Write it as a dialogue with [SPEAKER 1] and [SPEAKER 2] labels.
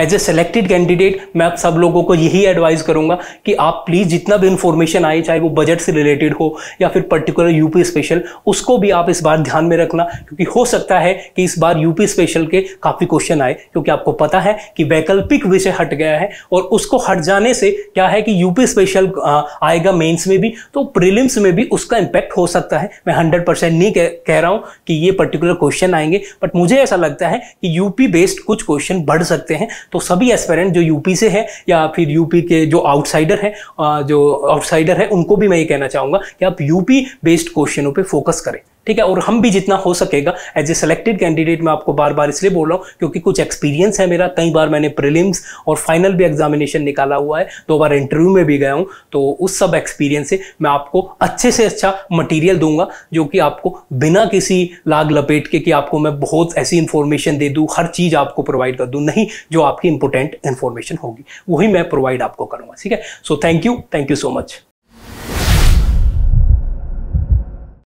[SPEAKER 1] as a selected candidate मैं आप सब लोगों को यही एडवाइस करूंगा कि आप प्लीज़ जितना भी इन्फॉर्मेशन आए चाहे वो बजट से रिलेटेड हो या फिर पर्टिकुलर यूपी स्पेशल उसको भी आप इस बार ध्यान में रखना क्योंकि हो सकता है कि इस बार यूपी स्पेशल के काफ़ी क्वेश्चन आए क्योंकि आपको पता है कि वैकल्पिक विषय हट गया है और उसको हट जाने से क्या है कि यूपी स्पेशल आएगा मेन्स में भी तो प्रिलिम्स में भी उसका इम्पैक्ट हो सकता है मैं हंड्रेड परसेंट नहीं कह, कह रहा हूँ कि ये पर्टिकुलर क्वेश्चन आएंगे बट मुझे ऐसा लगता है कि यूपी बेस्ड कुछ क्वेश्चन बढ़ सकते हैं तो सभी एस्पेरेंट जो यूपी से है या फिर यूपी के जो आउटसाइडर हैं जो आउटसाइडर है उनको भी मैं ये कहना चाहूँगा कि आप यूपी बेस्ड क्वेश्चनों पर फोकस करें ठीक है और हम भी जितना हो सकेगा एज ए सेलेक्टेड कैंडिडेट मैं आपको बार बार इसलिए बोल रहा हूँ क्योंकि कुछ एक्सपीरियंस है मेरा कई बार मैंने प्रिलिम्स और फाइनल भी एग्जामिनेशन निकाला हुआ है दो बार इंटरव्यू में भी गया हूँ तो उस सब एक्सपीरियंस से मैं आपको अच्छे से अच्छा मटीरियल दूंगा जो कि आपको बिना किसी लाग लपेट के कि आपको मैं बहुत ऐसी इन्फॉर्मेशन दे दूँ हर चीज़ आपको प्रोवाइड कर दूँ नहीं जो आपकी इंपोर्टेंट इन्फॉर्मेशन होगी वही मैं प्रोवाइड आपको करूँगा ठीक है so thank you thank you so much